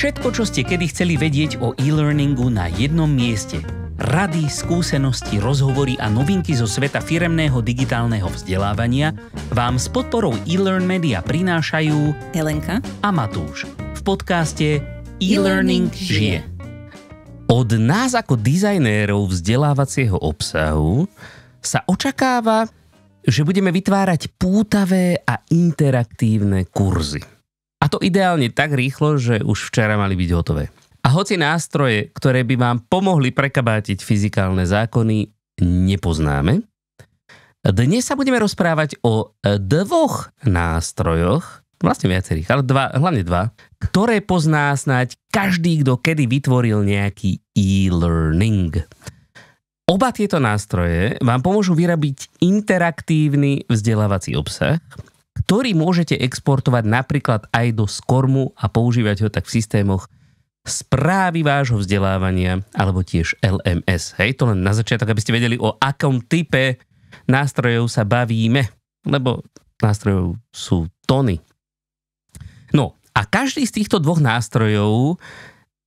Všetko, čo ste kedy chceli vedieť o e-learningu na jednom mieste. Rady, skúsenosti, rozhovory a novinky zo sveta firemného digitálneho vzdelávania vám s podporou e-learn media prinášajú Helenka a Matúš v podcaste E-Learning žije. Od nás ako dizajnérov vzdelávacieho obsahu sa očakáva, že budeme vytvárať pútavé a interaktívne kurzy. A to ideálne tak rýchlo, že už včera mali byť hotové. A hoci nástroje, ktoré by vám pomohli prekabátiť fyzikálne zákony, nepoznáme, dnes sa budeme rozprávať o dvoch nástrojoch, vlastne viacerých, ale dva, hlavne dva, ktoré pozná snáď každý, kto kedy vytvoril nejaký e-learning. Oba tieto nástroje vám pomôžu vyrobiť interaktívny vzdelávací obsah, ktorý môžete exportovať napríklad aj do Skormu a používať ho tak v systémoch správy vášho vzdelávania alebo tiež LMS. Hej, to len na začiatok, aby ste vedeli, o akom type nástrojov sa bavíme, lebo nástrojov sú tony. No a každý z týchto dvoch nástrojov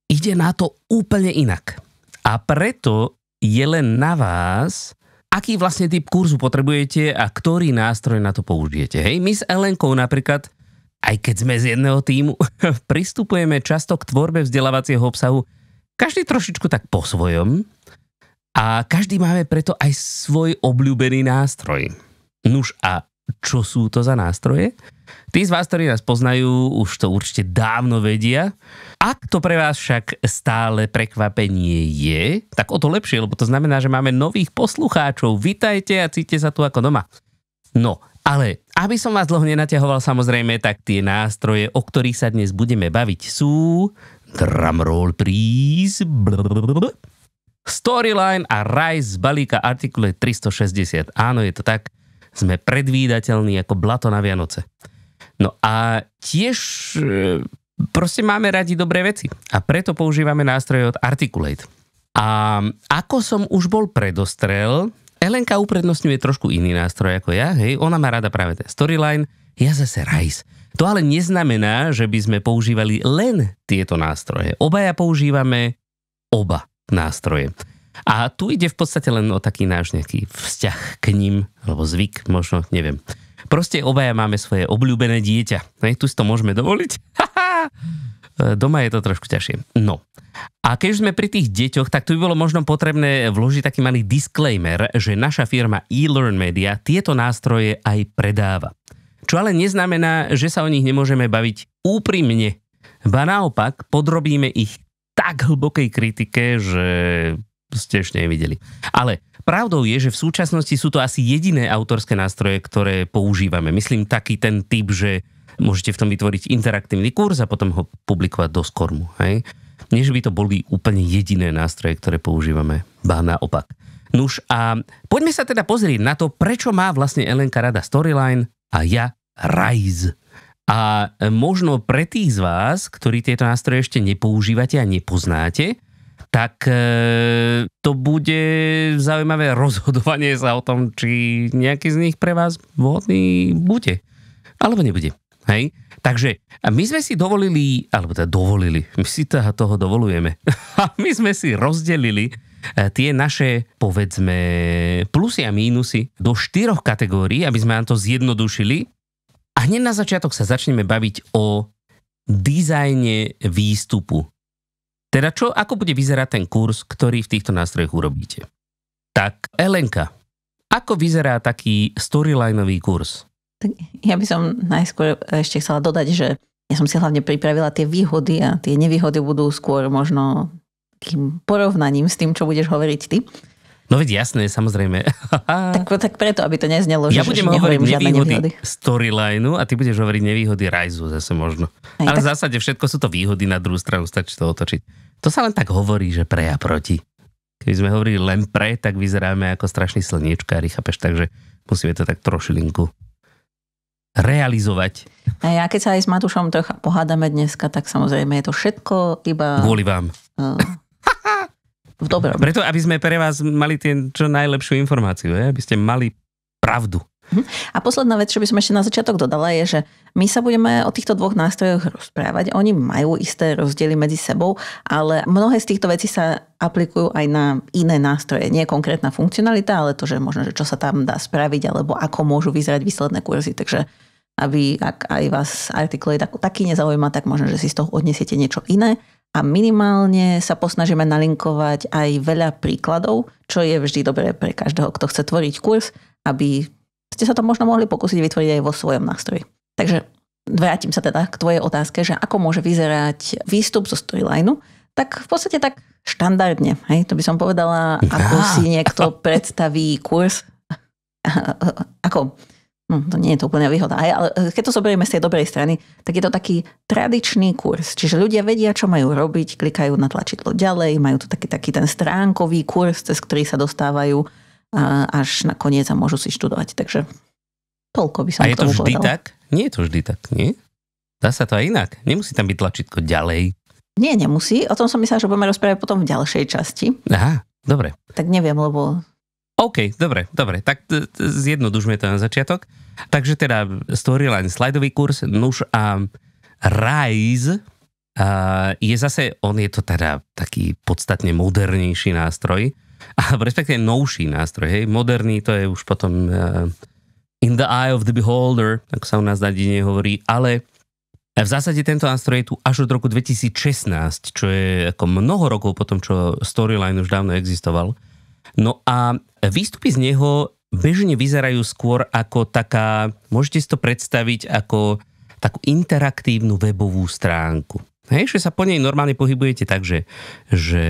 ide na to úplne inak. A preto je len na vás, aký vlastne typ kurzu potrebujete a ktorý nástroj na to použijete. Hej, my s Elenkou napríklad, aj keď sme z jedného týmu, pristupujeme často k tvorbe vzdelávacieho obsahu každý trošičku tak po svojom a každý máme preto aj svoj obľúbený nástroj. Nuž a čo sú to za nástroje. Tí z vás, ktorí nás poznajú, už to určite dávno vedia. Ak to pre vás však stále prekvapenie je, tak o to lepšie, lebo to znamená, že máme nových poslucháčov. Vítajte a cíte sa tu ako doma. No, ale aby som vás dlho nenatiahoval, samozrejme, tak tie nástroje, o ktorých sa dnes budeme baviť, sú... Drumroll, please. Storyline a Rise z balíka Articulate 360. Áno, je to tak sme predvídateľní ako blato na Vianoce. No a tiež e, proste máme radi dobré veci a preto používame nástroje od Articulate. A ako som už bol predostrel, Elenka uprednostňuje trošku iný nástroj ako ja, hej, ona má rada práve ten storyline, ja zase rajs. To ale neznamená, že by sme používali len tieto nástroje. Obaja používame oba nástroje. A tu ide v podstate len o taký náš nejaký vzťah k ním, alebo zvyk, možno, neviem. Proste obaja máme svoje obľúbené dieťa. Ne, tu si to môžeme dovoliť. Doma je to trošku ťažšie. No. A keď sme pri tých deťoch, tak tu by bolo možno potrebné vložiť taký malý disclaimer, že naša firma eLearn Media tieto nástroje aj predáva. Čo ale neznamená, že sa o nich nemôžeme baviť úprimne. Ba naopak, podrobíme ich tak hlbokej kritike, že ste ešte nevideli. Ale pravdou je, že v súčasnosti sú to asi jediné autorské nástroje, ktoré používame. Myslím taký ten typ, že môžete v tom vytvoriť interaktívny kurz a potom ho publikovať do skormu. Hej? Nie, že by to boli úplne jediné nástroje, ktoré používame. Ba naopak. Nuž a poďme sa teda pozrieť na to, prečo má vlastne Elenka rada Storyline a ja Rise. A možno pre tých z vás, ktorí tieto nástroje ešte nepoužívate a nepoznáte, tak e, to bude zaujímavé rozhodovanie sa o tom, či nejaký z nich pre vás vhodný bude. Alebo nebude. Hej? Takže a my sme si dovolili, alebo teda dovolili, my si teda toho dovolujeme. A my sme si rozdelili e, tie naše, povedzme, plusy a mínusy do štyroch kategórií, aby sme nám to zjednodušili. A hneď na začiatok sa začneme baviť o dizajne výstupu teda čo, ako bude vyzerať ten kurz, ktorý v týchto nástrojoch urobíte? Tak, Elenka, ako vyzerá taký storylineový kurz? Tak ja by som najskôr ešte chcela dodať, že ja som si hlavne pripravila tie výhody a tie nevýhody budú skôr možno tým porovnaním s tým, čo budeš hovoriť ty. No veď jasné, samozrejme. tak, tak preto, aby to neznelo, ja že, budem že hovoriť nevýhody, nevýhody. storyline a ty budeš hovoriť nevýhody Rajzu zase možno. Aj, Ale tak... v zásade všetko sú to výhody na druhú stranu, stačí to otočiť. To sa len tak hovorí, že pre a proti. Keby sme hovorili len pre, tak vyzeráme ako strašný slniečkári, chápeš? Takže musíme to tak trošilinku realizovať. A ja keď sa aj s matušom trocha pohádame dneska, tak samozrejme je to všetko iba... Kvôli vám. Uh v dobrom. Preto, aby sme pre vás mali tie, čo najlepšiu informáciu, aby ste mali pravdu. Mhm. A posledná vec, čo by som ešte na začiatok dodala, je, že my sa budeme o týchto dvoch nástrojoch rozprávať. Oni majú isté rozdiely medzi sebou, ale mnohé z týchto vecí sa aplikujú aj na iné nástroje. Nie konkrétna funkcionalita, ale to, že možno, že čo sa tam dá spraviť, alebo ako môžu vyzerať výsledné kurzy. Takže aby ak aj vás artikulate ako taký nezaujíma, tak možno, že si z toho odnesiete niečo iné a minimálne sa posnažíme nalinkovať aj veľa príkladov, čo je vždy dobré pre každého, kto chce tvoriť kurz, aby ste sa to možno mohli pokúsiť vytvoriť aj vo svojom nástroji. Takže vrátim sa teda k tvojej otázke, že ako môže vyzerať výstup zo storylineu, tak v podstate tak štandardne, hej, to by som povedala, ako si niekto predstaví kurz, ako no, to nie je to úplne výhoda, aj, ale e, keď to zoberieme z tej dobrej strany, tak je to taký tradičný kurz. Čiže ľudia vedia, čo majú robiť, klikajú na tlačidlo ďalej, majú tu taký, taký ten stránkový kurz, cez ktorý sa dostávajú a až na koniec a môžu si študovať. Takže toľko by som A je to vždy povedal. tak? Nie je to vždy tak, nie? Dá sa to aj inak. Nemusí tam byť tlačítko ďalej. Nie, nemusí. O tom som myslela, že budeme rozprávať potom v ďalšej časti. Aha, dobre. Tak neviem, lebo OK, dobre, dobre, tak zjednodušme to na začiatok. Takže teda storyline slajdový kurz, nuž a Rise a je zase, on je to teda taký podstatne modernejší nástroj, a respektíve novší nástroj, hej, moderný to je už potom uh, in the eye of the beholder, tak sa u nás na dine hovorí, ale v zásade tento nástroj je tu až od roku 2016, čo je ako mnoho rokov potom, čo Storyline už dávno existoval. No a Výstupy z neho bežne vyzerajú skôr ako taká, môžete si to predstaviť ako takú interaktívnu webovú stránku. Hej, že sa po nej normálne pohybujete tak, že, že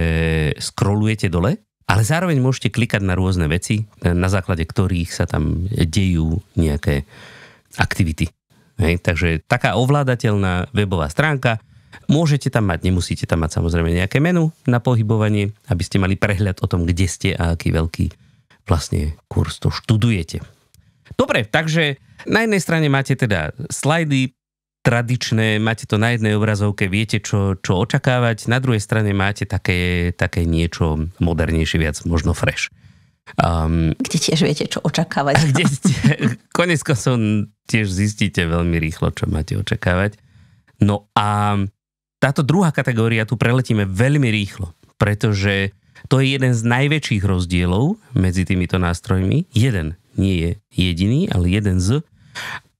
scrollujete dole, ale zároveň môžete klikať na rôzne veci, na základe ktorých sa tam dejú nejaké aktivity. Hej, takže taká ovládateľná webová stránka, Môžete tam mať, nemusíte tam mať samozrejme nejaké menu na pohybovanie, aby ste mali prehľad o tom, kde ste a aký veľký vlastne kurz to študujete. Dobre, takže na jednej strane máte teda slajdy tradičné, máte to na jednej obrazovke, viete, čo, čo očakávať, na druhej strane máte také, také niečo modernejšie, viac možno fresh. Um, kde tiež viete, čo očakávať. Kde ste, konec koncov tiež zistíte veľmi rýchlo, čo máte očakávať. No a táto druhá kategória tu preletíme veľmi rýchlo, pretože to je jeden z najväčších rozdielov medzi týmito nástrojmi. Jeden nie je jediný, ale jeden z.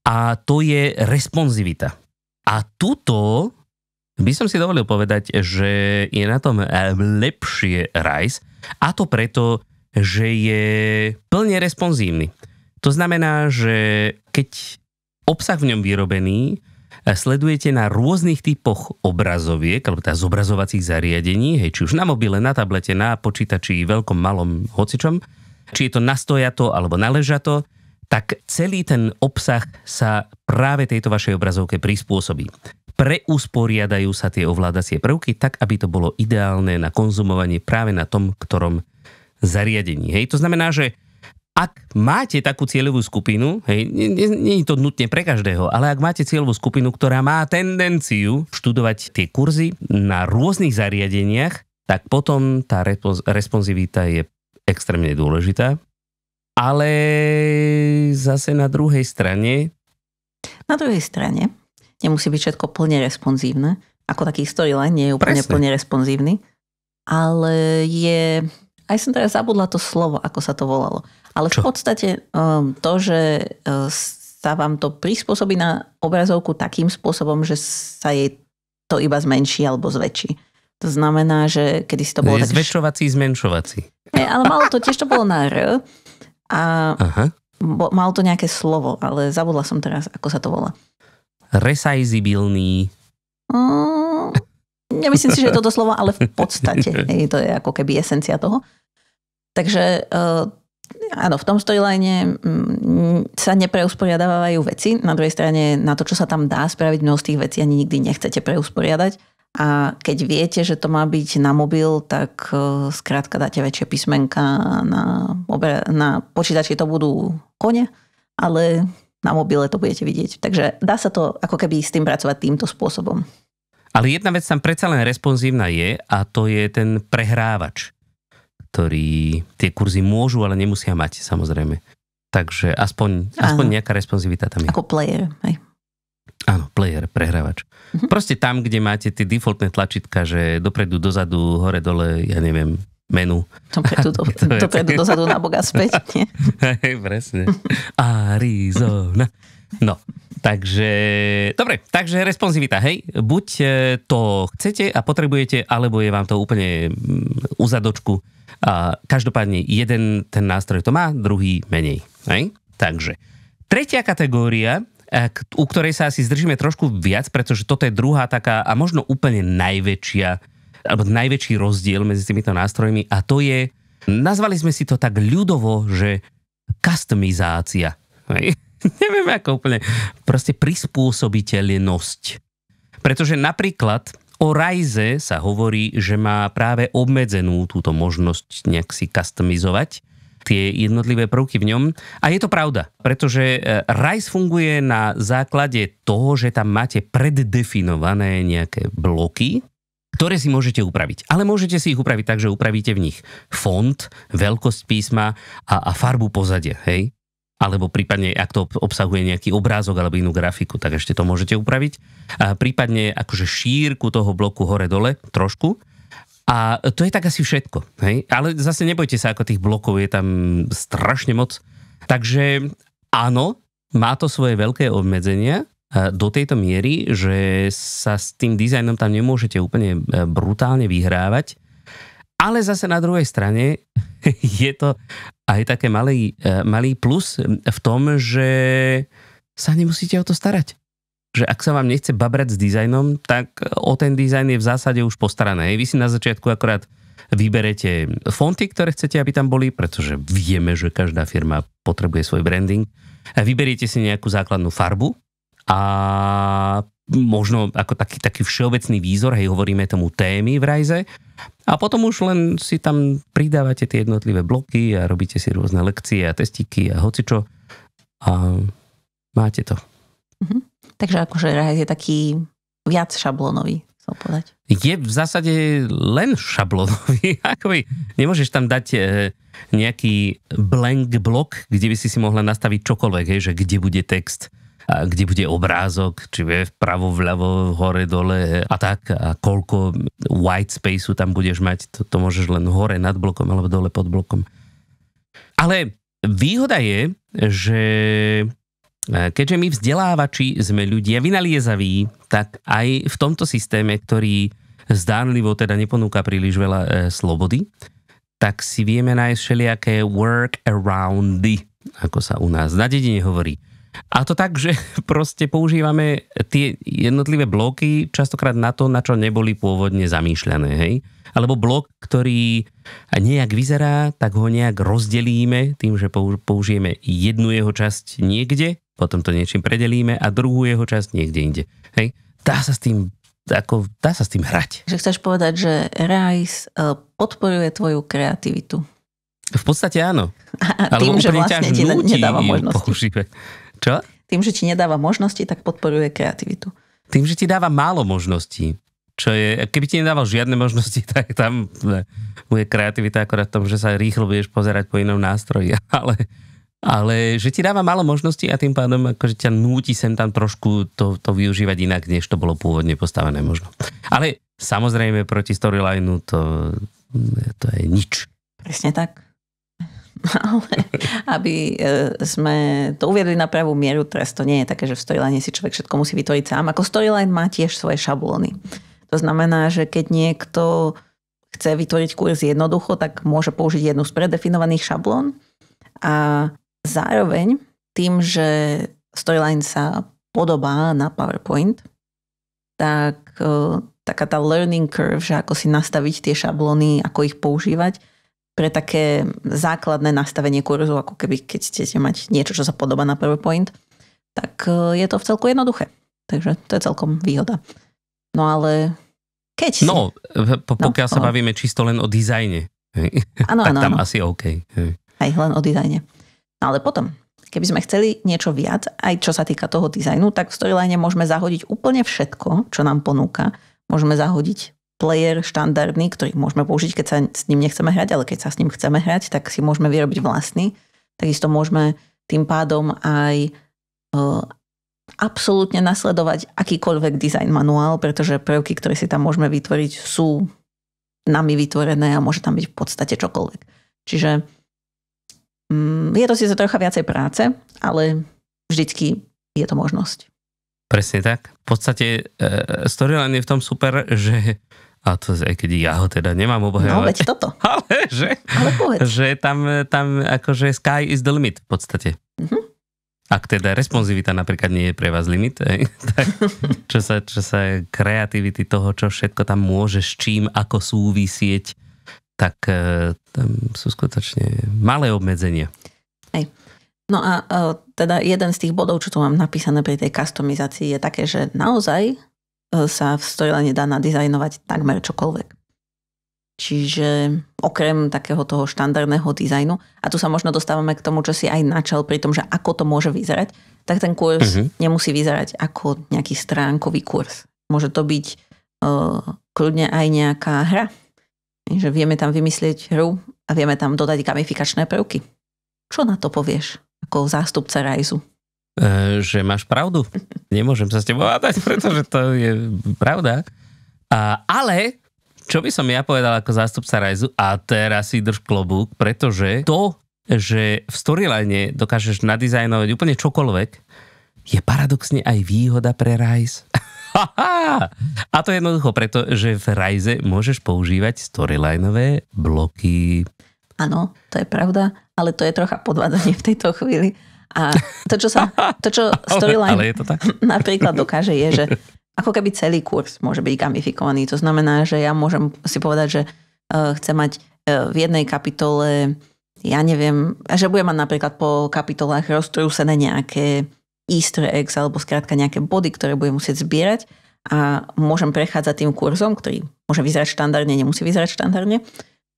A to je responsivita. A tuto by som si dovolil povedať, že je na tom eh, lepšie RISE a to preto, že je plne responsívny. To znamená, že keď obsah v ňom vyrobený sledujete na rôznych typoch obrazoviek, alebo teda zobrazovacích zariadení, hej, či už na mobile, na tablete, na počítači, veľkom, malom, hocičom, či je to nastojato alebo naležato, tak celý ten obsah sa práve tejto vašej obrazovke prispôsobí. Preusporiadajú sa tie ovládacie prvky tak, aby to bolo ideálne na konzumovanie práve na tom, ktorom zariadení. Hej, to znamená, že ak máte takú cieľovú skupinu, hej, nie, nie, nie je to nutne pre každého, ale ak máte cieľovú skupinu, ktorá má tendenciu študovať tie kurzy na rôznych zariadeniach, tak potom tá responsivita je extrémne dôležitá. Ale zase na druhej strane... Na druhej strane nemusí byť všetko plne responsívne. Ako taký storyline nie je úplne Presne. plne responsívny. Ale je... Aj som teraz zabudla to slovo, ako sa to volalo ale Čo? v podstate um, to, že uh, sa vám to prispôsobí na obrazovku takým spôsobom, že sa jej to iba zmenší alebo zväčší. To znamená, že kedy si to bolo... Je tak... Zväčšovací, zmenšovací. Nie, ale malo to, tiež to bolo na R. A Aha. Bo, malo to nejaké slovo, ale zabudla som teraz, ako sa to volá. Resizibilný. Mm, nemyslím si, že je toto slovo, ale v podstate. Hej, to je ako keby esencia toho. Takže uh, Áno, v tom storyline mm, sa nepreusporiadávajú veci. Na druhej strane, na to, čo sa tam dá spraviť, mnoho z tých vecí ani nikdy nechcete preusporiadať. A keď viete, že to má byť na mobil, tak e, skrátka dáte väčšie písmenka na, na počítači to budú kone, ale na mobile to budete vidieť. Takže dá sa to ako keby s tým pracovať týmto spôsobom. Ale jedna vec tam predsa len responsívna je a to je ten prehrávač ktorí tie kurzy môžu, ale nemusia mať, samozrejme. Takže aspoň, aspoň nejaká responsivita tam je. Ako player, hej. Áno, player, prehrávač. Mhm. Proste tam, kde máte tie defaultné tlačítka, že dopredu, dozadu, hore, dole, ja neviem, menu. Dopredu, do, dopredu dozadu, na boga späť, nie? Hej, presne. Arizona. No, takže, dobre, takže responsivita, hej, buď eh, to chcete a potrebujete, alebo je vám to úplne mm, uzadočku Uh, každopádne jeden ten nástroj to má, druhý menej. Hej? Takže tretia kategória, e, u ktorej sa asi zdržíme trošku viac, pretože toto je druhá taká a možno úplne najväčšia alebo najväčší rozdiel medzi týmito nástrojmi a to je, nazvali sme si to tak ľudovo, že customizácia. Hej? Neviem ako úplne, proste prispôsobiteľnosť. Pretože napríklad O Ryze sa hovorí, že má práve obmedzenú túto možnosť nejak si customizovať tie jednotlivé prvky v ňom. A je to pravda, pretože RISE funguje na základe toho, že tam máte preddefinované nejaké bloky, ktoré si môžete upraviť. Ale môžete si ich upraviť tak, že upravíte v nich font, veľkosť písma a, a farbu pozadia. Hej? alebo prípadne, ak to obsahuje nejaký obrázok alebo inú grafiku, tak ešte to môžete upraviť. A prípadne akože šírku toho bloku hore-dole trošku. A to je tak asi všetko. Hej? Ale zase nebojte sa, ako tých blokov je tam strašne moc. Takže áno, má to svoje veľké obmedzenia do tejto miery, že sa s tým dizajnom tam nemôžete úplne e, brutálne vyhrávať. Ale zase na druhej strane je to aj také malý, e, malý plus v tom, že sa nemusíte o to starať. Že ak sa vám nechce babrať s dizajnom, tak o ten dizajn je v zásade už postarané. Vy si na začiatku akorát vyberete fonty, ktoré chcete, aby tam boli, pretože vieme, že každá firma potrebuje svoj branding. E, vyberiete si nejakú základnú farbu a možno ako taký, taký všeobecný výzor, hej, hovoríme tomu témy v rajze. A potom už len si tam pridávate tie jednotlivé bloky a robíte si rôzne lekcie a testiky a hocičo. A máte to. Mhm. Takže akože rajz je taký viac šablónový, chcel povedať. Je v zásade len šablónový. Akoby, nemôžeš tam dať e, nejaký blank blok, kde by si si mohla nastaviť čokoľvek, hej, že kde bude text, a kde bude obrázok, či vie, vpravo, vľavo, hore, dole a tak. A koľko white spaceu tam budeš mať, to, to môžeš len hore nad blokom alebo dole pod blokom. Ale výhoda je, že e, keďže my vzdelávači sme ľudia vynaliezaví, tak aj v tomto systéme, ktorý zdánlivo teda neponúka príliš veľa e, slobody, tak si vieme nájsť všelijaké work aroundy, ako sa u nás na dedine hovorí. A to tak, že proste používame tie jednotlivé bloky častokrát na to, na čo neboli pôvodne zamýšľané, hej? Alebo blok, ktorý nejak vyzerá, tak ho nejak rozdelíme tým, že použijeme jednu jeho časť niekde, potom to niečím predelíme a druhú jeho časť niekde inde, hej? Dá sa s tým ako, dá sa s tým hrať. Že chceš povedať, že RISE e, podporuje tvoju kreativitu. V podstate áno. A tým, Alebo že vlastne ti nedáva možnosti. Používať. Čo? Tým, že ti nedáva možnosti, tak podporuje kreativitu. Tým, že ti dáva málo možností. Čo je, keby ti nedával žiadne možnosti, tak tam bude kreativita akorát v tom, že sa rýchlo budeš pozerať po inom nástroji. Ale, ale že ti dáva málo možností a tým pádom akože ťa núti sem tam trošku to, to využívať inak, než to bolo pôvodne postavené možno. Ale samozrejme proti storylineu to, to je nič. Presne tak ale aby e, sme to uviedli na pravú mieru, teraz to nie je také, že v storyline si človek všetko musí vytvoriť sám. Ako storyline má tiež svoje šablóny. To znamená, že keď niekto chce vytvoriť kurz jednoducho, tak môže použiť jednu z predefinovaných šablón a zároveň tým, že storyline sa podobá na PowerPoint, tak e, taká tá learning curve, že ako si nastaviť tie šablóny, ako ich používať, pre také základné nastavenie kurzu, ako keby keď chcete mať niečo, čo sa podoba na PowerPoint, tak e, je to v celku jednoduché. Takže to je celkom výhoda. No ale keď... Si... No, po, no, pokiaľ no, sa bavíme čisto len o dizajne, ano, tak ano, tam ano. asi OK. Aj len o dizajne. No ale potom, keby sme chceli niečo viac, aj čo sa týka toho dizajnu, tak v storyline môžeme zahodiť úplne všetko, čo nám ponúka. Môžeme zahodiť player štandardný, ktorý môžeme použiť, keď sa s ním nechceme hrať, ale keď sa s ním chceme hrať, tak si môžeme vyrobiť vlastný. Takisto môžeme tým pádom aj uh, absolútne nasledovať akýkoľvek design manuál, pretože prvky, ktoré si tam môžeme vytvoriť, sú nami vytvorené a môže tam byť v podstate čokoľvek. Čiže um, je to síce trocha viacej práce, ale vždycky je to možnosť. Presne tak. V podstate e, storyline je v tom super, že a to, je, keď ja ho teda nemám obhajovať. No, veď toto. Ale že, ale povedz. že tam, tam akože sky is the limit v podstate. Mm-hmm. Ak teda responsivita napríklad nie je pre vás limit, aj, tak čo sa, čo sa kreativity toho, čo všetko tam môže, s čím, ako súvisieť, tak eh, tam sú skutočne malé obmedzenia. Hej. No a eh, teda jeden z tých bodov, čo tu mám napísané pri tej customizácii, je také, že naozaj sa v storyline dá nadizajnovať takmer čokoľvek. Čiže okrem takého toho štandardného dizajnu, a tu sa možno dostávame k tomu, čo si aj načal pri tom, že ako to môže vyzerať, tak ten kurz uh-huh. nemusí vyzerať ako nejaký stránkový kurz. Môže to byť uh, kľudne aj nejaká hra. Že vieme tam vymyslieť hru a vieme tam dodať gamifikačné prvky. Čo na to povieš ako zástupca Rajzu? E, že máš pravdu. Nemôžem sa s tebou hádať, pretože to je pravda. A, ale čo by som ja povedal ako zástupca Rajzu, a teraz si drž klobúk, pretože to, že v storyline dokážeš nadizajnovať úplne čokoľvek, je paradoxne aj výhoda pre Rajz. a to jednoducho preto, že v Rajze môžeš používať storylineové bloky. Áno, to je pravda, ale to je trocha podvádzanie v tejto chvíli a to, čo sa, to, čo Storyline ale, ale je to tak? napríklad dokáže, je, že ako keby celý kurz môže byť gamifikovaný. To znamená, že ja môžem si povedať, že e, chce chcem mať e, v jednej kapitole, ja neviem, že budem mať napríklad po kapitolách roztrúsené nejaké easter eggs alebo skrátka nejaké body, ktoré budem musieť zbierať a môžem prechádzať tým kurzom, ktorý môže vyzerať štandardne, nemusí vyzerať štandardne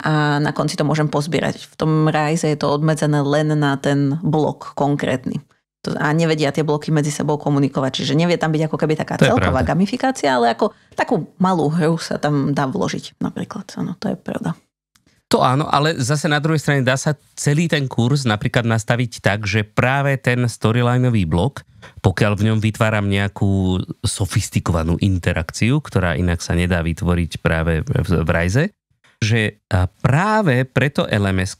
a na konci to môžem pozbierať. V tom rajze je to obmedzené len na ten blok konkrétny. A nevedia tie bloky medzi sebou komunikovať. Čiže nevie tam byť ako keby taká celková pravda. gamifikácia, ale ako takú malú hru sa tam dá vložiť napríklad. Áno, to je pravda. To áno, ale zase na druhej strane dá sa celý ten kurz napríklad nastaviť tak, že práve ten storylineový blok, pokiaľ v ňom vytváram nejakú sofistikovanú interakciu, ktorá inak sa nedá vytvoriť práve v, v Rajze, že práve preto lms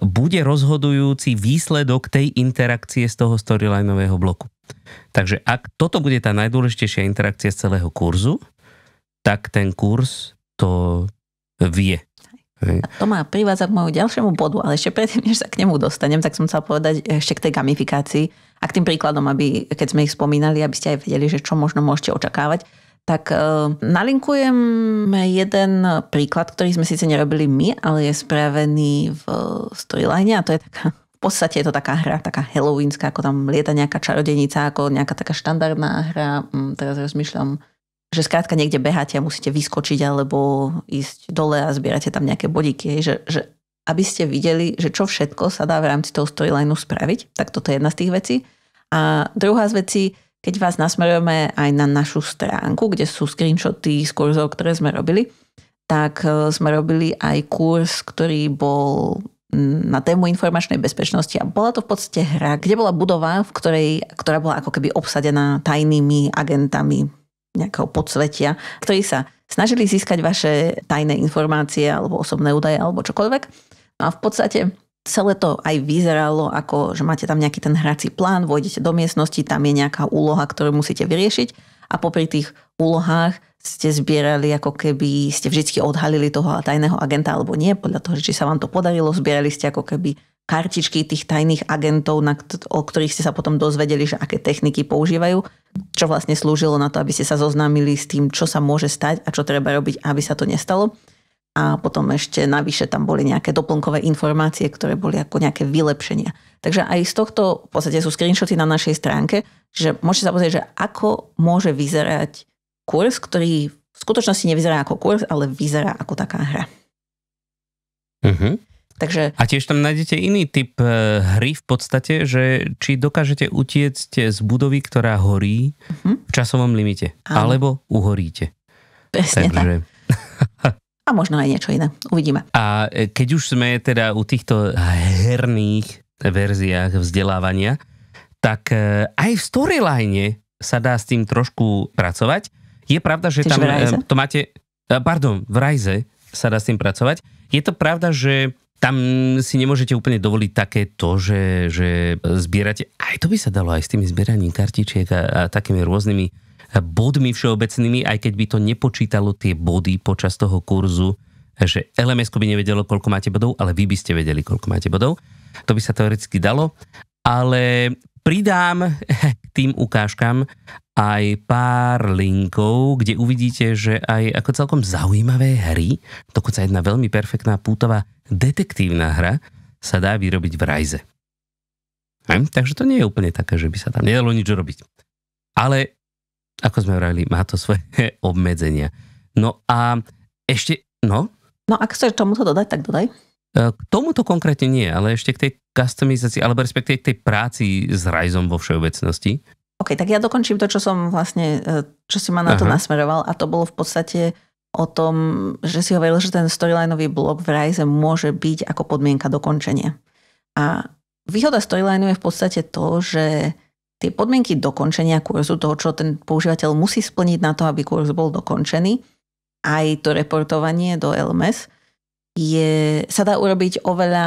bude rozhodujúci výsledok tej interakcie z toho storylineového bloku. Takže ak toto bude tá najdôležitejšia interakcia z celého kurzu, tak ten kurz to vie. A to má privádza k môjmu ďalšiemu bodu, ale ešte predtým, než sa k nemu dostanem, tak som chcela povedať ešte k tej gamifikácii a k tým príkladom, aby, keď sme ich spomínali, aby ste aj vedeli, že čo možno môžete očakávať. Tak e, nalinkujeme jeden príklad, ktorý sme síce nerobili my, ale je spravený v storyline a to je taká v podstate je to taká hra, taká halloweenska, ako tam lieta nejaká čarodenica, ako nejaká taká štandardná hra. Mm, teraz rozmýšľam, že skrátka niekde beháte a musíte vyskočiť alebo ísť dole a zbierate tam nejaké bodiky. Že, že aby ste videli, že čo všetko sa dá v rámci toho storylineu spraviť, tak toto je jedna z tých vecí. A druhá z vecí keď vás nasmerujeme aj na našu stránku, kde sú screenshoty z kurzov, ktoré sme robili, tak e, sme robili aj kurz, ktorý bol mm, na tému informačnej bezpečnosti a bola to v podstate hra, kde bola budova, v ktorej, ktorá bola ako keby obsadená tajnými agentami nejakého podsvetia, ktorí sa snažili získať vaše tajné informácie alebo osobné údaje alebo čokoľvek. No a v podstate Celé to aj vyzeralo ako, že máte tam nejaký ten hrací plán, vojdete do miestnosti, tam je nejaká úloha, ktorú musíte vyriešiť a popri tých úlohách ste zbierali, ako keby ste vždy odhalili toho tajného agenta alebo nie, podľa toho, či sa vám to podarilo, zbierali ste ako keby kartičky tých tajných agentov, na, o ktorých ste sa potom dozvedeli, že aké techniky používajú, čo vlastne slúžilo na to, aby ste sa zoznámili s tým, čo sa môže stať a čo treba robiť, aby sa to nestalo a potom ešte navyše tam boli nejaké doplnkové informácie, ktoré boli ako nejaké vylepšenia. Takže aj z tohto v podstate sú screenshoty na našej stránke, že môžete sa pozrieť, že ako môže vyzerať kurz, ktorý v skutočnosti nevyzerá ako kurz, ale vyzerá ako taká hra. Uh-huh. Takže... A tiež tam nájdete iný typ e, hry v podstate, že či dokážete utiecť z budovy, ktorá horí uh-huh. v časovom limite, Aj. alebo uhoríte. Presne Takže... tak. a možno aj niečo iné. Uvidíme. A e, keď už sme teda u týchto herných verziách vzdelávania, tak e, aj v storyline sa dá s tým trošku pracovať. Je pravda, že Tež tam e, to máte... Pardon, v Rajze sa dá s tým pracovať. Je to pravda, že tam si nemôžete úplne dovoliť také to, že, že zbierate, aj to by sa dalo aj s tými zbieraním kartičiek a, a takými rôznymi bodmi všeobecnými, aj keď by to nepočítalo tie body počas toho kurzu, že lms by nevedelo, koľko máte bodov, ale vy by ste vedeli, koľko máte bodov. To by sa teoreticky dalo, ale pridám k tým ukážkam aj pár linkov, kde uvidíte, že aj ako celkom zaujímavé hry, dokonca jedna veľmi perfektná pútová detektívna hra, sa dá vyrobiť v Rajze. Hm? Takže to nie je úplne také, že by sa tam nedalo nič robiť. Ale ako sme hovorili, má to svoje obmedzenia. No a ešte, no? No ak chceš tomuto dodať, tak dodaj. E, k tomuto konkrétne nie, ale ešte k tej customizácii, alebo respektíve k tej práci s Ryzom vo všeobecnosti. OK, tak ja dokončím to, čo som vlastne, e, čo si ma na Aha. to nasmeroval a to bolo v podstate o tom, že si hovoril, že ten storylineový blok v Ryze môže byť ako podmienka dokončenia. A výhoda storylineu je v podstate to, že tie podmienky dokončenia kurzu, toho, čo ten používateľ musí splniť na to, aby kurz bol dokončený, aj to reportovanie do LMS, je, sa dá urobiť oveľa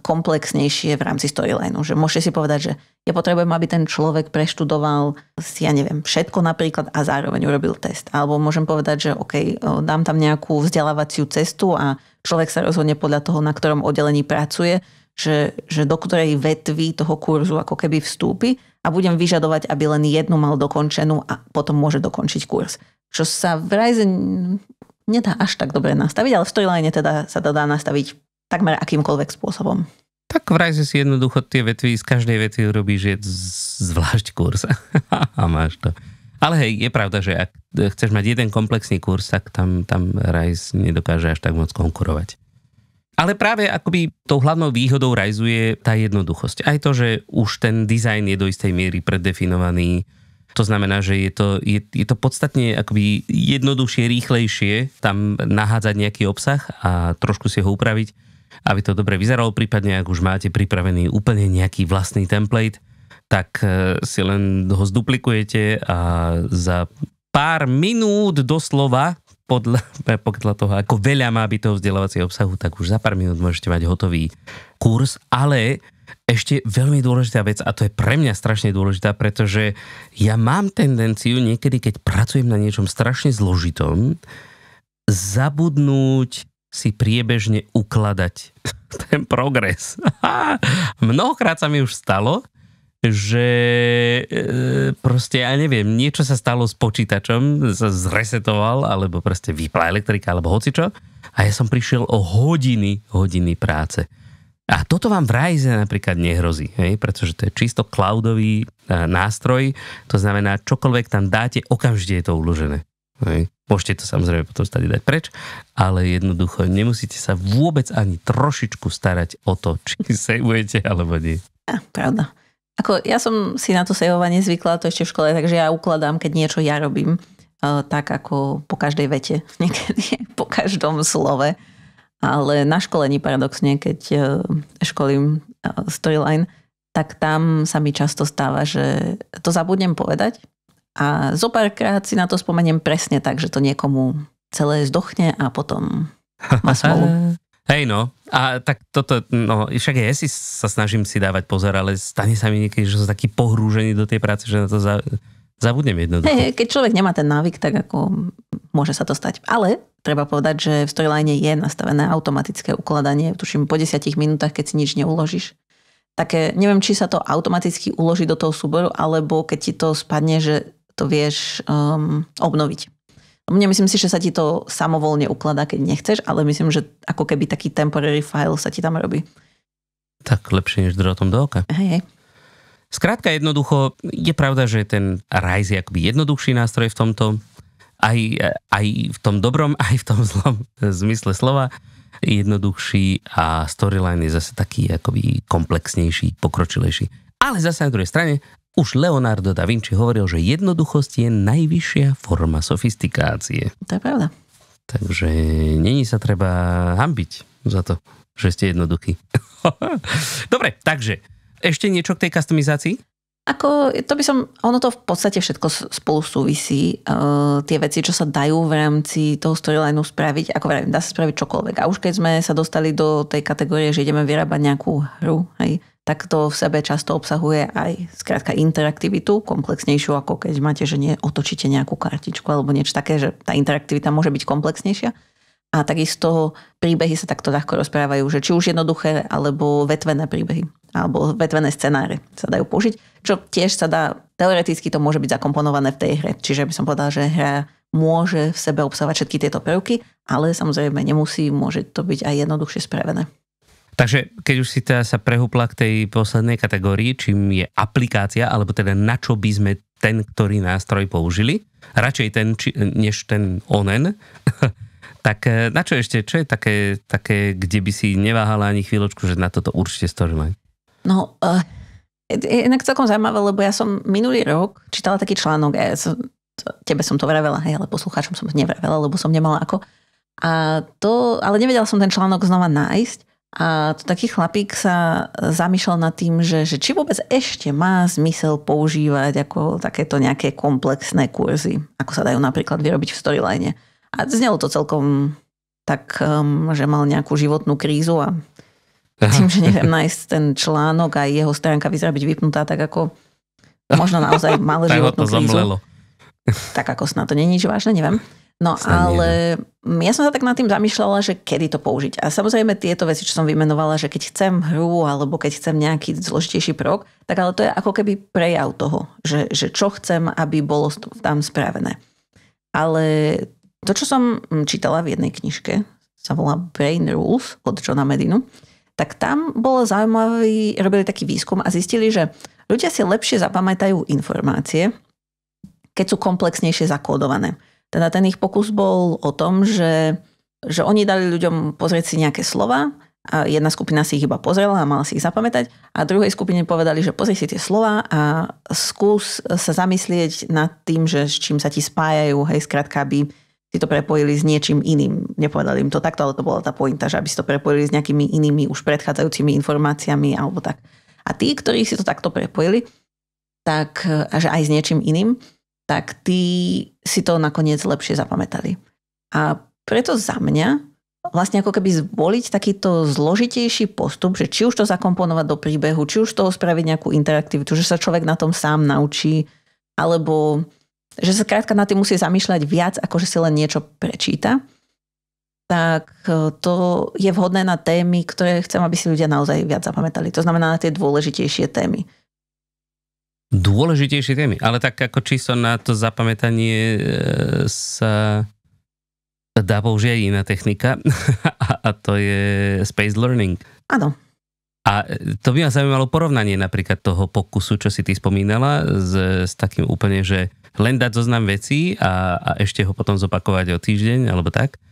komplexnejšie v rámci storylineu. Že môžete si povedať, že ja potrebujem, aby ten človek preštudoval si, ja neviem, všetko napríklad a zároveň urobil test. Alebo môžem povedať, že OK, dám tam nejakú vzdelávaciu cestu a človek sa rozhodne podľa toho, na ktorom oddelení pracuje, že, že do ktorej vetvy toho kurzu ako keby vstúpi a budem vyžadovať, aby len jednu mal dokončenú a potom môže dokončiť kurz. Čo sa v Ryzen nedá až tak dobre nastaviť, ale v storyline teda sa to dá nastaviť takmer akýmkoľvek spôsobom. Tak v Ryzen si jednoducho tie vetvy, z každej vetvy robíš zvlášť kurz a máš to. Ale hej, je pravda, že ak chceš mať jeden komplexný kurz, tak tam, tam Rise nedokáže až tak moc konkurovať. Ale práve akoby tou hlavnou výhodou rajzuje tá jednoduchosť. Aj to, že už ten dizajn je do istej miery predefinovaný. To znamená, že je to, je, je to podstatne akoby jednoduchšie, rýchlejšie tam nahádzať nejaký obsah a trošku si ho upraviť, aby to dobre vyzeralo. Prípadne, ak už máte pripravený úplne nejaký vlastný template, tak e, si len ho zduplikujete a za pár minút doslova podľa, podľa toho, ako veľa má byť toho vzdelávacieho obsahu, tak už za pár minút môžete mať hotový kurz, ale ešte veľmi dôležitá vec, a to je pre mňa strašne dôležitá, pretože ja mám tendenciu niekedy, keď pracujem na niečom strašne zložitom, zabudnúť si priebežne ukladať ten progres. Mnohokrát sa mi už stalo, že e, proste, ja neviem, niečo sa stalo s počítačom, sa zresetoval, alebo proste vypla elektrika, alebo hocičo. A ja som prišiel o hodiny, hodiny práce. A toto vám v Ryze napríklad nehrozí, hej? pretože to je čisto cloudový e, nástroj, to znamená, čokoľvek tam dáte, okamžite je to uložené. Hej? Môžete to samozrejme potom stať dať preč, ale jednoducho nemusíte sa vôbec ani trošičku starať o to, či sejujete alebo nie. Ja, pravda. Ako ja som si na to sejovanie zvykla, to ešte v škole, takže ja ukladám, keď niečo ja robím, eh, tak ako po každej vete, niekedy po každom slove. Ale na školení paradoxne, keď eh, školím eh, storyline, tak tam sa mi často stáva, že to zabudnem povedať a zo párkrát si na to spomeniem presne tak, že to niekomu celé zdochne a potom má smolu. Hej no, a tak toto, no však ja si sa snažím si dávať pozor, ale stane sa mi niekedy, že som taký pohrúžený do tej práce, že na to za, zabudnem jednoducho. Hey, keď človek nemá ten návyk, tak ako môže sa to stať. Ale treba povedať, že v storyline je nastavené automatické ukladanie, tuším po desiatich minútach, keď si nič neuložíš také, neviem, či sa to automaticky uloží do toho súboru, alebo keď ti to spadne, že to vieš um, obnoviť. Nemyslím si, že sa ti to samovolne ukladá, keď nechceš, ale myslím, že ako keby taký temporary file sa ti tam robí. Tak lepšie než drotom do oka. Hej, hej. Skrátka jednoducho, je pravda, že ten RISE je akoby jednoduchší nástroj v tomto, aj, aj v tom dobrom, aj v tom zlom zmysle slova jednoduchší a storyline je zase taký akoby komplexnejší, pokročilejší. Ale zase na druhej strane už Leonardo da Vinci hovoril, že jednoduchosť je najvyššia forma sofistikácie. To je pravda. Takže není sa treba hambiť za to, že ste jednoduchí. Dobre, takže ešte niečo k tej customizácii? Ako, to by som, ono to v podstate všetko spolu súvisí. Uh, tie veci, čo sa dajú v rámci toho storylineu spraviť, ako vravím, dá sa spraviť čokoľvek. A už keď sme sa dostali do tej kategórie, že ideme vyrábať nejakú hru, hej, tak to v sebe často obsahuje aj skrátka interaktivitu, komplexnejšiu ako keď máte, že nie, otočíte nejakú kartičku alebo niečo také, že tá interaktivita môže byť komplexnejšia. A takisto príbehy sa takto ľahko rozprávajú, že či už jednoduché, alebo vetvené príbehy, alebo vetvené scenáre sa dajú použiť, čo tiež sa dá, teoreticky to môže byť zakomponované v tej hre. Čiže by som povedala, že hra môže v sebe obsahovať všetky tieto prvky, ale samozrejme nemusí, môže to byť aj jednoduchšie spravené. Takže keď už si teda sa prehúpla k tej poslednej kategórii, čím je aplikácia, alebo teda na čo by sme ten, ktorý nástroj použili, radšej ten, či, než ten onen, tak eh, na čo ešte, čo je také, také, kde by si neváhala ani chvíľočku, že na toto určite storyline? No, uh, je inak celkom zaujímavé, lebo ja som minulý rok čítala taký článok, ja som, tebe som to vravela, hej, ale poslucháčom som to nevravela, lebo som nemala ako. A to, ale nevedela som ten článok znova nájsť. A to taký chlapík sa zamýšľal nad tým, že, že či vôbec ešte má zmysel používať ako takéto nejaké komplexné kurzy, ako sa dajú napríklad vyrobiť v storyline. A znelo to celkom tak, um, že mal nejakú životnú krízu a tým, že neviem nájsť ten článok a jeho stránka vyzerá byť vypnutá, tak ako možno naozaj malé životnú krízu. Tak ako snad to není nič vážne, neviem. No Staniem. ale ja som sa tak nad tým zamýšľala, že kedy to použiť. A samozrejme tieto veci, čo som vymenovala, že keď chcem hru alebo keď chcem nejaký zložitejší prok, tak ale to je ako keby prejav toho, že, že čo chcem, aby bolo tam spravené. Ale to, čo som čítala v jednej knižke, sa volá Brain Rules od Johna Medinu, tak tam bolo zaujímavý, robili taký výskum a zistili, že ľudia si lepšie zapamätajú informácie, keď sú komplexnejšie zakódované. Teda ten ich pokus bol o tom, že, že oni dali ľuďom pozrieť si nejaké slova, a jedna skupina si ich iba pozrela a mala si ich zapamätať a druhej skupine povedali, že pozri si tie slova a skús sa zamyslieť nad tým, že s čím sa ti spájajú, hej, skrátka, aby si to prepojili s niečím iným. Nepovedali im to takto, ale to bola tá pointa, že aby si to prepojili s nejakými inými už predchádzajúcimi informáciami alebo tak. A tí, ktorí si to takto prepojili, tak, a že aj s niečím iným, tak tí si to nakoniec lepšie zapamätali. A preto za mňa vlastne ako keby zvoliť takýto zložitejší postup, že či už to zakomponovať do príbehu, či už toho spraviť nejakú interaktivitu, že sa človek na tom sám naučí, alebo že sa krátka na tým musí zamýšľať viac, ako že si len niečo prečíta, tak e, to je vhodné na témy, ktoré chcem, aby si ľudia naozaj viac zapamätali. To znamená na tie dôležitejšie témy dôležitejšie témy. Ale tak ako čisto na to zapamätanie e, sa dá použiť aj iná technika a, to je space learning. Áno. A e, to by ma zaujímalo porovnanie napríklad toho pokusu, čo si ty spomínala, s, s takým úplne, že len dať zoznam vecí a, a ešte ho potom zopakovať o týždeň alebo tak.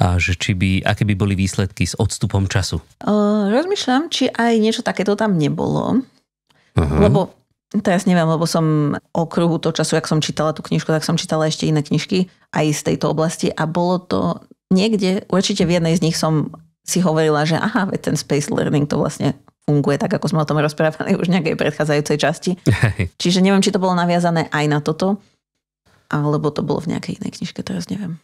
A že či by, aké by boli výsledky s odstupom času? Uh, rozmýšľam, či aj niečo takéto tam nebolo. Uh-huh. Lebo Teraz neviem, lebo som okruhu toho času, ak som čítala tú knižku, tak som čítala ešte iné knižky aj z tejto oblasti a bolo to niekde, určite v jednej z nich som si hovorila, že aha, ten space learning to vlastne funguje tak, ako sme o tom rozprávali už v nejakej predchádzajúcej časti. Hej. Čiže neviem, či to bolo naviazané aj na toto, alebo to bolo v nejakej inej knižke, teraz neviem.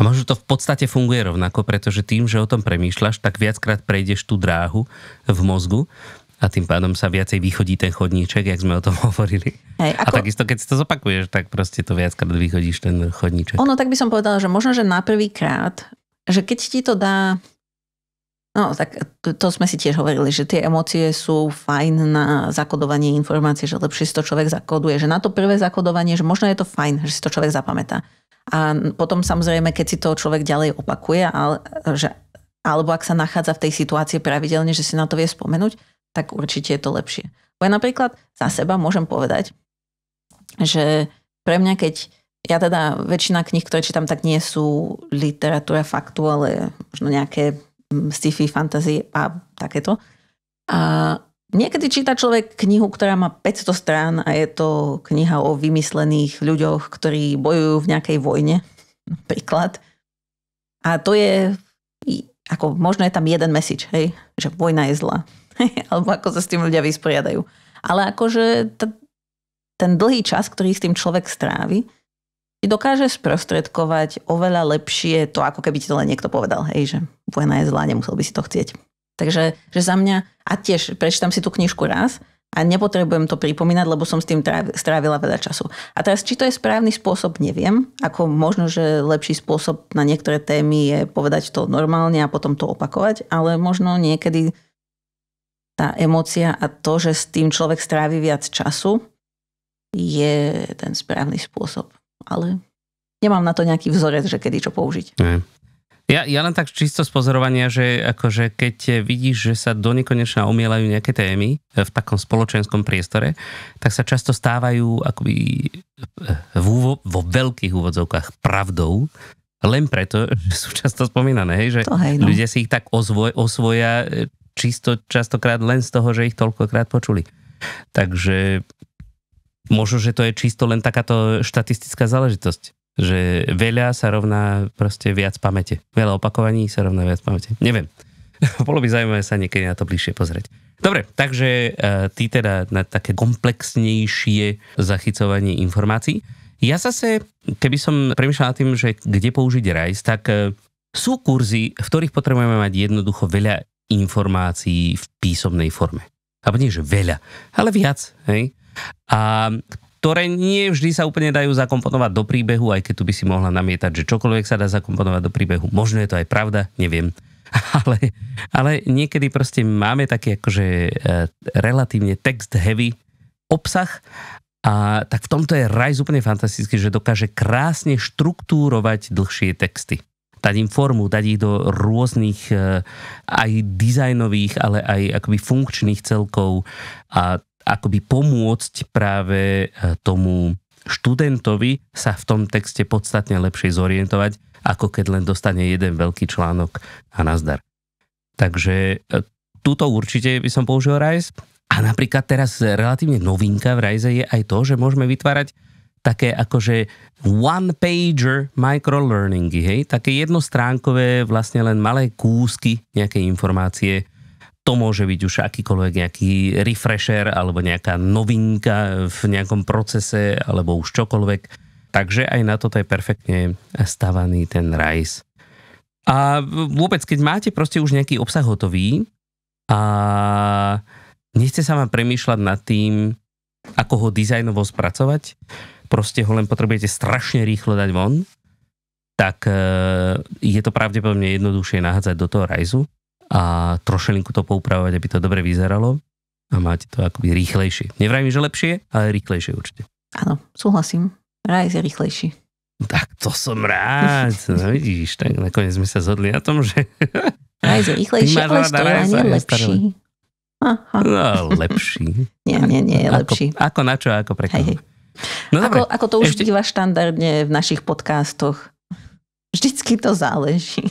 A možno to v podstate funguje rovnako, pretože tým, že o tom premýšľaš, tak viackrát prejdeš tú dráhu v mozgu a tým pádom sa viacej vychodí ten chodníček, jak sme o tom hovorili. Hej, ako... A takisto, keď si to zopakuješ, tak proste to viackrát vychodíš ten chodníček. Ono, tak by som povedala, že možno, že na prvýkrát, že keď ti to dá No, tak to, sme si tiež hovorili, že tie emócie sú fajn na zakodovanie informácie, že lepšie si to človek zakoduje, že na to prvé zakodovanie, že možno je to fajn, že si to človek zapamätá. A potom samozrejme, keď si to človek ďalej opakuje, ale, že, alebo ak sa nachádza v tej situácii pravidelne, že si na to vie spomenúť, tak určite je to lepšie. Bo ja napríklad za seba môžem povedať, že pre mňa, keď ja teda väčšina kníh, ktoré čítam, tak nie sú literatúra faktu, ale možno nejaké mm, sci-fi, fantasy a takéto. A niekedy číta človek knihu, ktorá má 500 strán a je to kniha o vymyslených ľuďoch, ktorí bojujú v nejakej vojne, napríklad. A to je, ako možno je tam jeden message, hej, že vojna je zlá alebo ako sa s tým ľudia vysporiadajú. Ale akože t- ten dlhý čas, ktorý s tým človek strávi, ti dokáže sprostredkovať oveľa lepšie to, ako keby ti to len niekto povedal. Hej, že vojna je zlá, nemusel by si to chcieť. Takže že za mňa, a tiež prečítam si tú knižku raz a nepotrebujem to pripomínať, lebo som s tým strávila veľa času. A teraz, či to je správny spôsob, neviem. Ako možno, že lepší spôsob na niektoré témy je povedať to normálne a potom to opakovať, ale možno niekedy tá emócia a to, že s tým človek strávi viac času, je ten správny spôsob. Ale nemám na to nejaký vzorec, že kedy čo použiť. Ne. Ja, ja len tak čisto z pozorovania, že akože keď vidíš, že sa do nekonečna omielajú nejaké témy e, v takom spoločenskom priestore, tak sa často stávajú akoby e, vo, vo veľkých úvodzovkách pravdou, len preto, že sú často spomínané, že to hej, no. ľudia si ich tak ozvoj, osvoja e, čisto častokrát len z toho, že ich toľkokrát počuli. Takže možno, že to je čisto len takáto štatistická záležitosť že veľa sa rovná proste viac pamäte. Veľa opakovaní sa rovná viac pamäte. Neviem. Bolo by zaujímavé sa niekedy na to bližšie pozrieť. Dobre, takže uh, ty teda na také komplexnejšie zachycovanie informácií. Ja zase, keby som premyšľal nad tým, že kde použiť RISE, tak uh, sú kurzy, v ktorých potrebujeme mať jednoducho veľa informácií v písomnej forme. Alebo nie, že veľa, ale viac. Hej? A ktoré nie vždy sa úplne dajú zakomponovať do príbehu, aj keď tu by si mohla namietať, že čokoľvek sa dá zakomponovať do príbehu. Možno je to aj pravda, neviem. Ale, ale niekedy proste máme taký akože e, relatívne text heavy obsah a tak v tomto je Rajs úplne fantastický, že dokáže krásne štruktúrovať dlhšie texty dať im formu, dať ich do rôznych e, aj dizajnových, ale aj akoby funkčných celkov a akoby pomôcť práve e, tomu študentovi sa v tom texte podstatne lepšie zorientovať, ako keď len dostane jeden veľký článok a nazdar. Takže e, túto určite by som použil Rise. A napríklad teraz relatívne novinka v Rise je aj to, že môžeme vytvárať také akože one-pager microlearningy, hej? Také jednostránkové, vlastne len malé kúsky nejaké informácie. To môže byť už akýkoľvek nejaký refresher alebo nejaká novinka v nejakom procese alebo už čokoľvek. Takže aj na toto je perfektne stavaný ten RISE. A vôbec, keď máte proste už nejaký obsah hotový a nechce sa vám premýšľať nad tým, ako ho dizajnovo spracovať, proste ho len potrebujete strašne rýchlo dať von, tak e, je to pravdepodobne jednoduchšie nahádzať do toho rajzu a trošelinku to poupravovať, aby to dobre vyzeralo a máte to akoby rýchlejšie. Nevrajím, že lepšie, ale rýchlejšie určite. Áno, súhlasím. Rajz je rýchlejší. Tak to som rád. No vidíš, tak nakoniec sme sa zhodli na tom, že... Rajz je rýchlejší, ale je lepší. Aha. No, lepší. nie, nie, nie, je lepší. Ako, ako na čo, ako pre hej, hej. No ako, ako to už Ešte... býva štandardne v našich podcastoch, vždycky to záleží.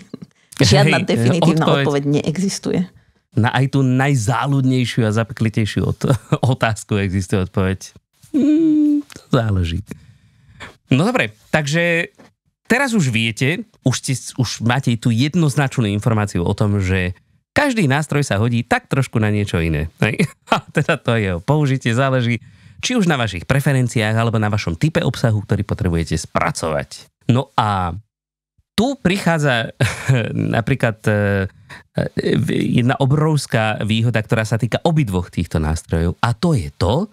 Žiadna Hej, definitívna odpoveď. odpoveď neexistuje. Na aj tú najzáludnejšiu a zapeklitejšiu ot- otázku existuje odpoveď. Mm, to záleží. No dobre, takže teraz už viete, už, ste, už máte tú jednoznačnú informáciu o tom, že každý nástroj sa hodí tak trošku na niečo iné. Hej? A teda to o použitie záleží či už na vašich preferenciách alebo na vašom type obsahu, ktorý potrebujete spracovať. No a tu prichádza napríklad e, e, jedna obrovská výhoda, ktorá sa týka obidvoch týchto nástrojov a to je to,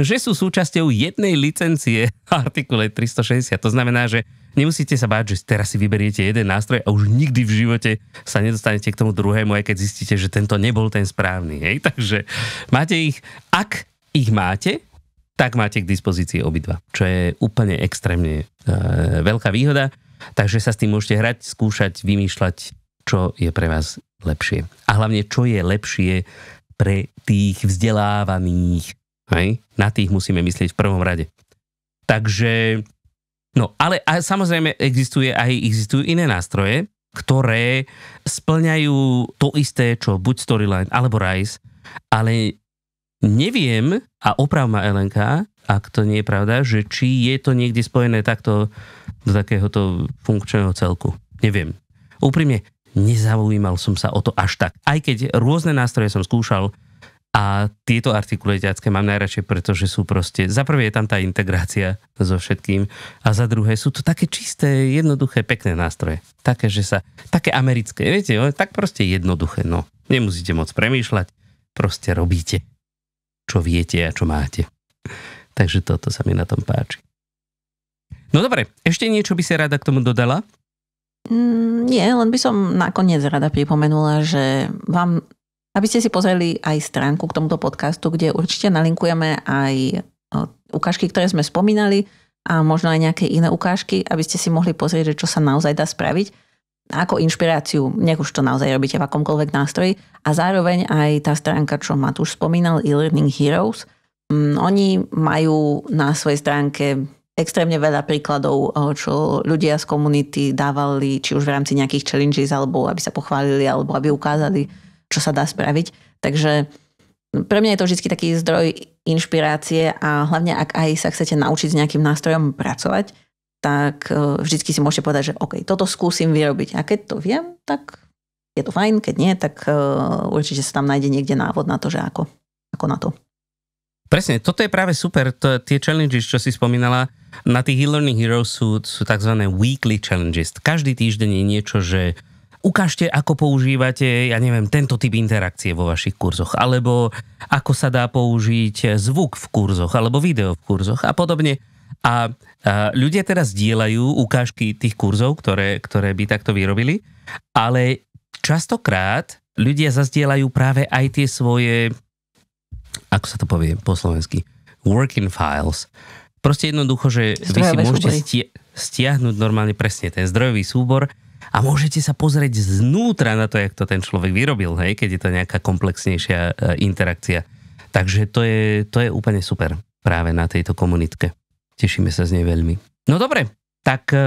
že sú súčasťou jednej licencie Articule 360. To znamená, že Nemusíte sa báť, že teraz si vyberiete jeden nástroj a už nikdy v živote sa nedostanete k tomu druhému, aj keď zistíte, že tento nebol ten správny. Hej? Takže máte ich, ak ich máte, tak máte k dispozícii obidva, čo je úplne extrémne e, veľká výhoda. Takže sa s tým môžete hrať, skúšať, vymýšľať, čo je pre vás lepšie. A hlavne, čo je lepšie pre tých vzdelávaných. Hej? Na tých musíme myslieť v prvom rade. Takže No ale a samozrejme existuje aj existujú iné nástroje, ktoré splňajú to isté, čo buď Storyline alebo Rise, ale neviem, a oprav ma LNK, ak to nie je pravda, že či je to niekde spojené takto do takéhoto funkčného celku. Neviem. Úprimne, nezaujímal som sa o to až tak. Aj keď rôzne nástroje som skúšal, a tieto artikuleťacké mám najradšej, pretože sú proste, za prvé je tam tá integrácia so všetkým a za druhé sú to také čisté, jednoduché, pekné nástroje. Také, že sa, také americké, viete, tak proste jednoduché, no. Nemusíte moc premýšľať, proste robíte, čo viete a čo máte. Takže toto sa mi na tom páči. No dobre, ešte niečo by si rada k tomu dodala? Mm, nie, len by som nakoniec rada pripomenula, že vám aby ste si pozreli aj stránku k tomuto podcastu, kde určite nalinkujeme aj ukážky, ktoré sme spomínali a možno aj nejaké iné ukážky, aby ste si mohli pozrieť, že čo sa naozaj dá spraviť ako inšpiráciu, nech už to naozaj robíte v akomkoľvek nástroji. A zároveň aj tá stránka, čo Matúš spomínal, e-learning heroes, mm, oni majú na svojej stránke extrémne veľa príkladov, čo ľudia z komunity dávali, či už v rámci nejakých challenges, alebo aby sa pochválili, alebo aby ukázali, čo sa dá spraviť. Takže pre mňa je to vždy taký zdroj inšpirácie a hlavne ak aj sa chcete naučiť s nejakým nástrojom pracovať, tak e, vždycky si môžete povedať, že OK, toto skúsim vyrobiť. A keď to viem, tak je to fajn, keď nie, tak e, určite sa tam nájde niekde návod na to, že ako, ako na to. Presne, toto je práve super, to, tie challenges, čo si spomínala, na tých e-learning heroes sú, sú tzv. weekly challenges. Každý týždeň je niečo, že uh, ukážte, ako používate, ja neviem, tento typ interakcie vo vašich kurzoch, alebo ako sa dá použiť zvuk v kurzoch, alebo video v kurzoch a podobne. A, a ľudia teraz dielajú ukážky tých kurzov, ktoré, ktoré by takto vyrobili, ale častokrát ľudia zazdielajú práve aj tie svoje, ako sa to povie po slovensky, working files. Proste jednoducho, že Zdrojové vy si môžete stia- stiahnuť normálne presne ten zdrojový súbor a môžete sa pozrieť znútra na to, jak to ten človek vyrobil, hej, keď je to nejaká komplexnejšia e, interakcia. Takže to je, to je úplne super práve na tejto komunitke. Tešíme sa z nej veľmi. No dobre, tak e,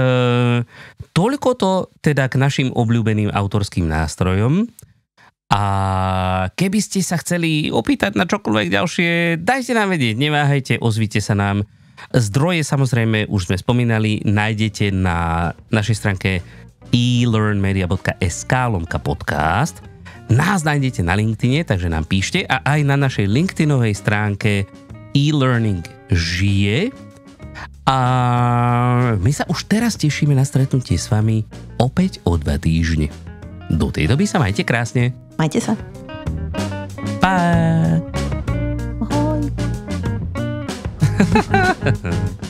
toľko to teda k našim obľúbeným autorským nástrojom. A keby ste sa chceli opýtať na čokoľvek ďalšie, dajte nám vedieť, neváhajte, ozvite sa nám. Zdroje samozrejme už sme spomínali, nájdete na našej stránke e-learnmedia.sk lomka podcast. Nás nájdete na LinkedIne, takže nám píšte a aj na našej LinkedInovej stránke e-learning žije. A my sa už teraz tešíme na stretnutie s vami opäť o dva týždne. Do tej doby sa majte krásne. Majte sa. Pa. Ahoj.